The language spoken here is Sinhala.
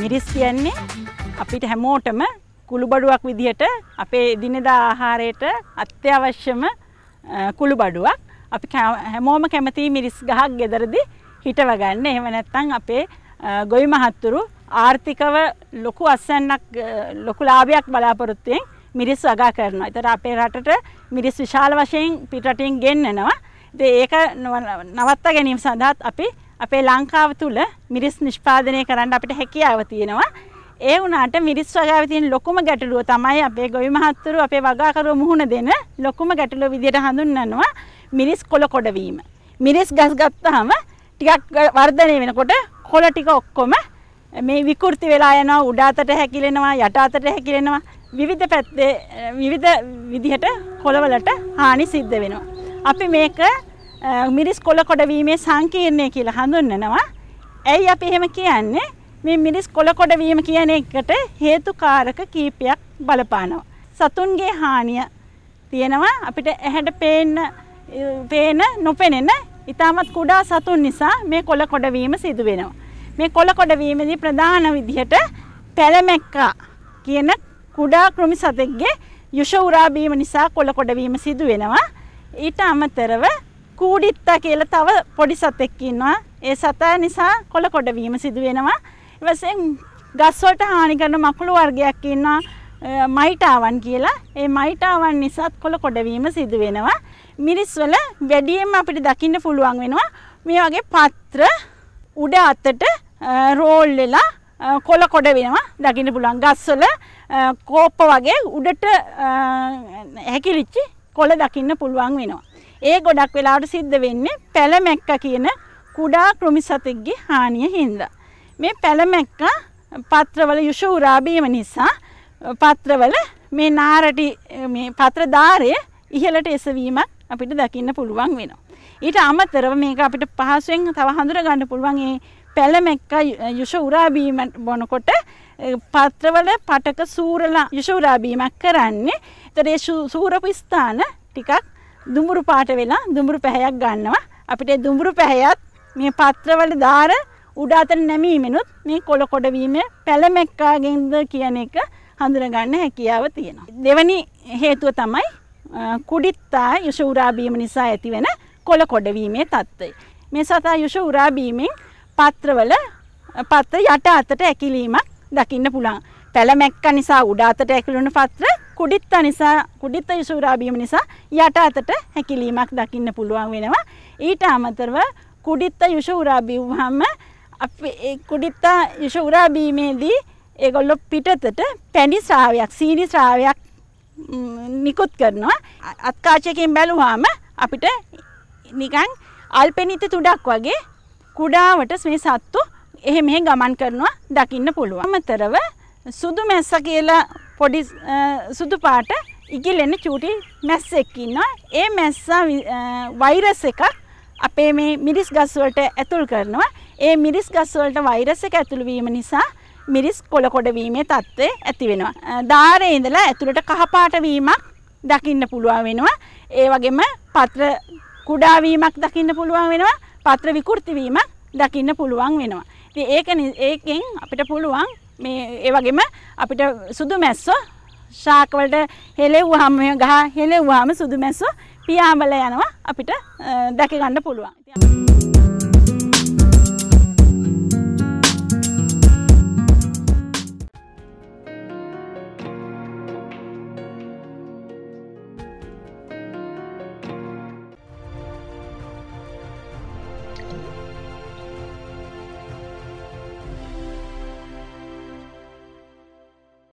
මිරිස් කියන්නේ අපිට හැමෝටම කුළුබඩුවක් විදිහට අපේ එදිනෙදා ආහාරයට අත්‍යවශ්‍යම කුළුබඩුවක්. අපි හැමෝම කැමති මිරිස් ගහක් ගෙදරදී හිටව ගන්න. එහෙම නැත්නම් අපේ ගොවි මහත්තුරු ආර්ථිකව ලොකු අස්වැන්නක් ලොකු ලාභයක් බලාපොරොත්තුෙන් මිරිස් වගා කරනවා. ඒතර අපේ රටට මිරිස් විශාල වශයෙන් පිටරටින් ගෙන්නනවා. ඒක නවත්තා ගැනීම සඳහාත් අපි අපේ ලංකාව තුළ මිරිස් නිෂ්පාදනය කරන්න අපිට හැකියාව තියෙනවා. ඒ වුණාට මිරිස් වගාවේ තියෙන ලොකුම ගැටලුව තමයි අපේ ගොවි මහත්තුරු අපේ වගාකරුව මුහුණ දෙන ලොකුම ගැටලුව විදියට හඳුන්වනවා මිරිස් කොළ කොඩ වීම. මිරිස් ගස් ගත්තාම ටිකක් වර්ධනය වෙනකොට කොළ ටික ඔක්කොම මේ විකෘති වෙලා යනවා උඩ අතට හැකිලෙනවා යට අතට හැකිලෙනවා විවිධ පැත්තේ විවිධ විදිහට කොළවලට හානි සිද්ධ වෙනවා. අපි මේක මිරිස් කොළ කොඩවීමේ සංකීර්ණය කියලා හඳුන්වනවා. ඇයි අපි එහෙම කියන්නේ? මේ මිරිස් කොළ කොඩවීම කියන එකට හේතුකාරක කීපයක් බලපානවා. සතුන්ගේ හානිය තියෙනවා අපිට ඇහැට පේන්න පේන නොපෙනෙන ඉතාමත් කුඩා සතුන් නිසා මේ කොළ කොඩවීම සිදු වෙනවා. මේ කොළ කොඩවීමේදී ප්‍රධාන විදිහට පැලමැක්කා කියන කුඩා කෘමි සතෙක්ගේ යුෂ උරා බීම නිසා කොළ කොඩවීම සිදු වෙනවා. ඊට අමතරව කූඩිත්තා කියලා තව පොඩි සතෙක් ඉන්නවා. ඒ සතා නිසා කොළ කොඩ වීම සිදු වෙනවා. ඊවසෙන් ගස් වලට හානි කරන මකුළු වර්ගයක් ඉන්නවා. මයිටාවන් කියලා. ඒ මයිටාවන් නිසාත් කොළ කොඩ වීම සිදු වෙනවා. මිරිස් වල වැඩියෙන් අපිට දකින්න පුළුවන් වෙනවා මේ වගේ පත්‍ර උඩ අතට රෝල් වෙලා කොළ කොඩ වෙනවා දකින්න පුළුවන් ගස්වල කෝප්ප වගේ උඩට හැකිලිච්චි කොළ දකින්න පුළුවන් වෙනවා. ඒ ගොඩක් වෙලාවට සිද්ධ වෙන්නේ පැලමැක්ක කියන කුඩා කෘමිසතෙක්ගේ හානිය හින්දා. මේ පැලමැක්ක පත්‍රවල යුෂ උරා බීම නිසා පත්‍රවල මේ නාරටි මේ පත්‍ර ධාරය ඉහළට එසවීමක් අපිට දකින්න පුළුවන් වෙනවා. ඊට අමතරව මේක අපිට පහසුවෙන් තව හඳුර ගන්න පුළුවන් ඒ පැලමැක්ක යුෂ උරා බීම බොනකොට පත්‍රවල පටක සූරලා යුෂෝරාබීමක් කරන්නේ. එතකොට ඒ සූරපු ස්ථාන ටිකක් දුඹුරු පාට වෙලා දුඹුරු පැහැයක් ගන්නවා. අපිට ඒ දුඹුරු පැහැයත් මේ පත්‍රවල දාර උඩ අතර නැමීමෙනුත් මේ කොළ කොඩ වීම පැලමැක්කාගෙන්ද කියන එක හඳුනගන්න හැකියාව තියෙනවා. දෙවැනි හේතුව තමයි කුඩිත්තා යුෂ උරාබීම නිසා ඇතිවෙන කොළ කොඩවීමේ තත්ත්වය. මේ සතා යුෂ උරාබීමෙන් පත්‍රවල පත්‍ර යට අතට ඇකිලීමක් දකින්න පුළුවන්. පැලමැක්ක නිසා උඩ අතට ඇකිලුණු පත්‍ර කුඩිත්ත නිසා කුඩිත්ත යසුරාබීම නිසා යට අතට හැකිලීමක් දකින්න පුළුවන් වෙනවා. ඊට අමතරව කුඩිත්ත යුෂුරාබී වහම අපි කුඩිත්ත යුෂුරාබීමේදී ඒගොල්ලො පිටතට පැඩි ශ්‍රාවයක් සීනි ශ්‍රාවයක් නිකුත් කරනවා. අත්කාචයකින් බැලුවාම අපිට නිකන් අල්පෙනිත තුඩක් වගේ කුඩාවට මේ සත්තු එහෙ මෙහෙ ගමන් කරනවා දකින්න පුළුවන්. අමතරව සුදු මැස්ස කියලා පොඩි සුදු පාට ඉගිලෙන චූටි මැස්සෙක් ඉන්නවා. ඒ මැස්සා වෛරස් එකක් අපේ මේ මිරිස් ගස් වලට ඇතුල් කරනවා. ඒ මිරිස් ගස් වලට වෛරස් එක ඇතුළු වීම නිසා මිරිස් කොළ කොඩ වීමේ తත්ත්වය ඇති වෙනවා. දාරේ ඉඳලා ඇතුළට කහ පාට වීමක් දකින්න පුළුවන් වෙනවා. ඒ වගේම පත්‍ර කුඩා වීමක් දකින්න පුළුවන් වෙනවා. පත්‍ර විකෘති වීමක් දකින්න පුළුවන් වෙනවා. ඉතින් ඒක ඒකෙන් අපිට පුළුවන් මේ ඒ වගේම අපිට සුදු මැස්සෝ ශාක වලට හෙලෙව්වහම ගහ හෙලෙව්වහම සුදු මැස්සෝ පියාඹල යනවා අපිට දැක ගන්න පුළුවන්.